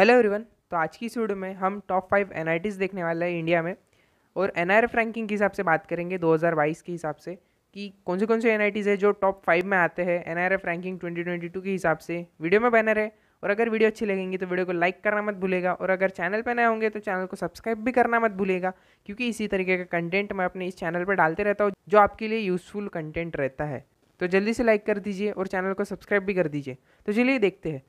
hello everyone तो आज की इस वीडियो में हम टॉप फाइव एन देखने वाले हैं इंडिया में और एन रैंकिंग के हिसाब से बात करेंगे 2022 के हिसाब से कि कौन से कौन से एन है जो टॉप फाइव में आते हैं एन आर रैंकिंग 2022 के हिसाब से वीडियो में बैनर है और अगर वीडियो अच्छी लगेंगी तो वीडियो को लाइक करना मत भूलेगा और अगर चैनल पर नए होंगे तो चैनल को सब्सक्राइब भी करना मत भूलेगा क्योंकि इसी तरीके का कंटेंट मैं अपने इस चैनल पर डालते रहता हूँ जो आपके लिए यूज़फुल कंटेंट रहता है तो जल्दी से लाइक कर दीजिए और चैनल को सब्सक्राइब भी कर दीजिए तो चलिए देखते हैं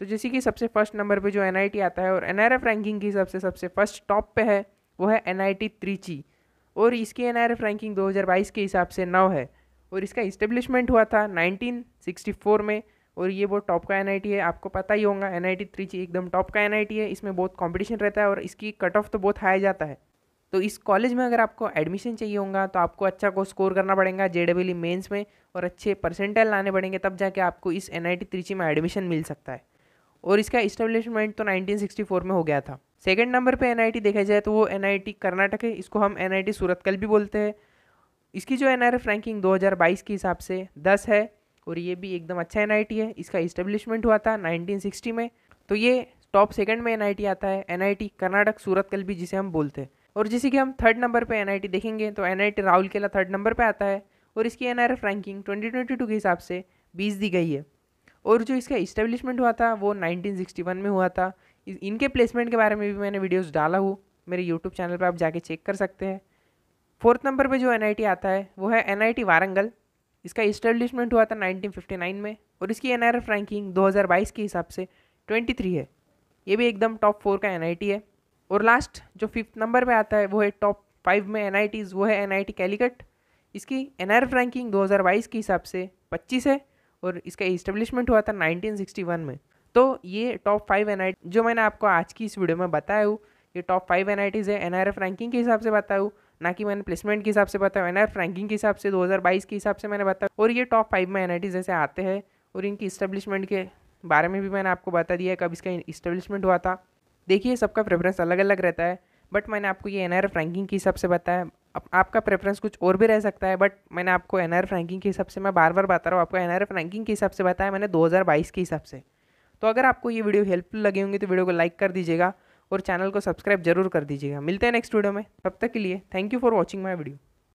तो जैसे कि सबसे फर्स्ट नंबर पे जो एन आता है और एन रैंकिंग के हिसाब से सबसे फर्स्ट टॉप पे है वो है एन आई त्रिची और इसकी एन रैंकिंग 2022 के हिसाब से नौ है और इसका इस्टेब्लिशमेंट हुआ था 1964 में और ये बहुत टॉप का एन है आपको पता ही होगा एन आई त्रिची एकदम टॉप का एन है इसमें बहुत कॉम्पिटिशन रहता है और इसकी कट ऑफ तो बहुत हाई जाता है तो इस कॉलेज में अगर आपको एडमिशन चाहिए होगा तो आपको अच्छा को स्कोर करना पड़ेगा जे डब्ल्यू मेन्स में और अच्छे परसेंटेज लाने पड़ेंगे तब जाके आपको इस एन आई में एडमिशन मिल सकता है और इसका इस्टेब्लिशमेंट तो 1964 में हो गया था सेकेंड नंबर पे एन देखा जाए तो वो एन कर्नाटक है इसको हम एन आई सूरतकल भी बोलते हैं इसकी जो एनआरएफ रैंकिंग 2022 के हिसाब से 10 है और ये भी एकदम अच्छा एन है इसका इस्टेब्लिशमेंट हुआ था 1960 में तो ये टॉप सेकंड में एन आता है एन कर्नाटक सूरतकल भी जिसे हम बोलते हैं और जैसे कि हम थर्ड नंबर पर एन देखेंगे तो एन राहुल थर्ड नंबर पर आता है और इसकी एन रैंकिंग ट्वेंटी के हिसाब से बीस दी गई है और जो इसका इस्टेब्लिशमेंट हुआ था वो 1961 में हुआ था इनके प्लेसमेंट के बारे में भी मैंने वीडियोस डाला हूँ मेरे यूट्यूब चैनल पर आप जाके चेक कर सकते हैं फोर्थ नंबर पे जो एन आता है वो है एन वारंगल इसका इस्टेब्लिशमेंट हुआ था 1959 में और इसकी एन रैंकिंग 2022 के हिसाब से 23 है ये भी एकदम टॉप फोर का एन है और लास्ट जो फिफ्थ नंबर पे आता है वो है टॉप फाइव में एन वो है एन कैलिकट इसकी एन रैंकिंग दो के हिसाब से 25 है और इसका इस्टेब्लिशमेंट हुआ था 1961 में तो ये टॉप फाइव एन जो मैंने आपको आज की इस वीडियो में बताया हूँ ये टॉप फाइव एन है एन रैंकिंग के हिसाब से बताया हूँ ना कि मैंने प्लेसमेंट के हिसाब से बताया एन रैंकिंग के हिसाब से 2022 के हिसाब से मैंने बताया और ये टॉप फाइव में एन जैसे आते हैं और इनकी इस्टेब्लिशमेंट के बारे में भी मैंने आपको बता दिया है कब इसका इस्टेब्लिशमेंट हुआ था देखिए सबका प्रेफरेंस अलग अलग रहता है बट मैंने आपको ये एन रैंकिंग के हिसाब से बताया अब आपका प्रेफरेंस कुछ और भी रह सकता है बट मैंने आपको एन आर रैंकिंग के हिसाब से मैं बार बार बता रहा हूँ आपको एन आर रैंकिंग के हिसाब से बताया मैंने 2022 के हिसाब से तो अगर आपको ये वीडियो हेल्पफुल लगे होंगी तो वीडियो को लाइक कर दीजिएगा और चैनल को सब्सक्राइब जरूर कर दीजिएगा मिलते हैं नेक्स्ट वीडियो में तब तक के लिए thank you for watching my video